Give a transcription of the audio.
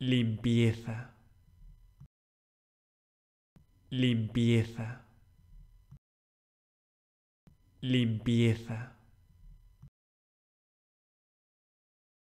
limpieza, limpieza, limpieza.